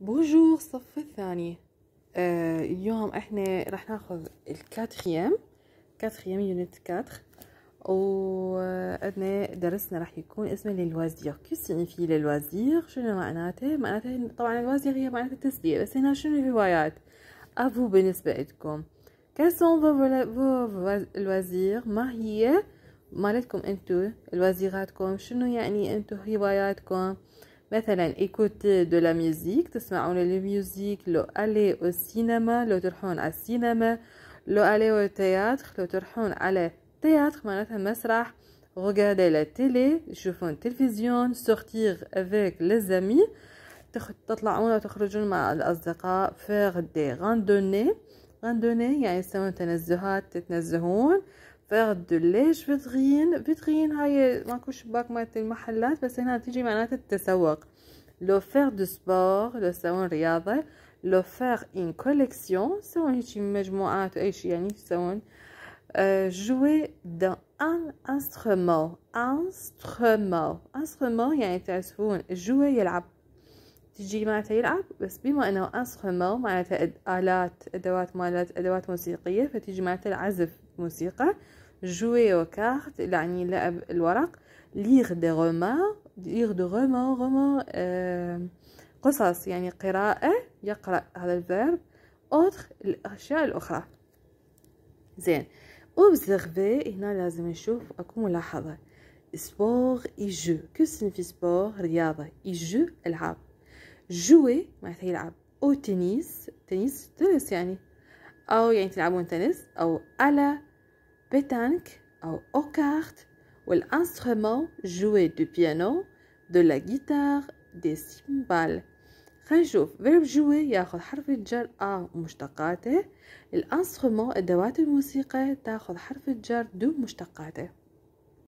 بونجور الصف الثاني آه اليوم احنا راح ناخذ الكاتخيام كاتخيام يونت كاتخ وعندنا درسنا راح يكون اسمه للوازير كيف يعني للوازير شنو معناته معناته طبعا الوازير هي معناته التسلية بس هنا شنو الهوايات افو بالنسبة لكم كاسون الوازير ما هي مالتكم انتو الوازيراتكم شنو يعني انتو هواياتكم مثلا ايكوتي دو لا ميوزيك تسمعون الميوزيك لو الي او سينما لو تروحون على السينما لو الي او تياتر لو تروحون على تياتر معناتها مسرح غوغادي لا تيلي تشوفون التلفزيون sortir افيك لي amis تطلعون وتخرجون مع الأصدقاء فيغ دي غاندوني غاندوني يعني تسوون تنزهات تتنزهون فيغ دو ليش فيترين فيترين هاي ماكو شباك مالت المحلات بس هنا تيجي معناتها التسوق لو فيغ دو سبور لو تسوون رياضة لو فيغ ان كوليكسيون تسوون هيجي مجموعات واي شي يعني تسوون جوي دو ان انسترومون انسترومون انسترومون يعني تعزفون جوي يلعب تجي معناتها يلعب بس بما انه انسترومون معناتها الات ادوات مالت ادوات موسيقيه فتجي معناتها العزف موسيقى جوي او كارت يعني لعب الورق ليغ دي روما ليغ دو روما روما قصص يعني قراءة يقرأ هذا الفيرب اوتر الأشياء الأخرى زين اوبزيرفي هنا لازم نشوف أكو ملاحظة سبور اي جو كو في سبور رياضة اي جو ألعاب جوي معناتها يلعب أو تنس تنس تنس يعني أو يعني تلعبون تنس أو على pétanque au أو ou l'instrument joué du piano de la guitare des cymbales خنشوف verb jouer ياخذ حرف الجر أ ومشتقاته الانسترومون أدوات الموسيقى تاخذ حرف الجر دو مشتقاته